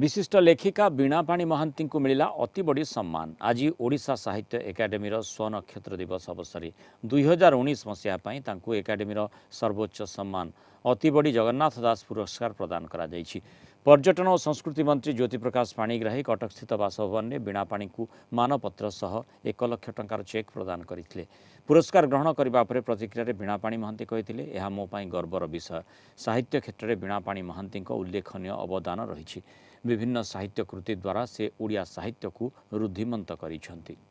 विशिष्ट लेखिका लेखिक बिणापा महान्त अति बढी सम्मान आज ओडा साहित्य एकाडेमी र स्वनक्षत्र दिवस अवसर दुई हजार उन्नाइस मसिहाँ ताडेमी र सर्वोच्च सम्मान अति बढी जगन्नाथ दास पुरस्कार प्रदान गरि पर्यटन संस्कृति मन्त्री ज्योतिप्रकाश पाणिग्राही कटकस्थित बासभवन बिणापा मनपत्र सह एकलक्ष चेक प्रदान गरि पुरस्कार ग्रहण गरेको प्रतिक्रियले बिणापा महान्त यहाँ मोप गर् विषय साहित्य क्षेत्र क्षेत्रले बिणापा महान्तको उल्लेखनीय अवदान रहिले ବିଭିନ୍ନ ସାହିତ୍ୟ କୃତି ଦ୍ୱାରା ସେ ଓଡ଼ିଆ ସାହିତ୍ୟକୁ ରୁଦ୍ଧିମନ୍ତ କରିଛନ୍ତି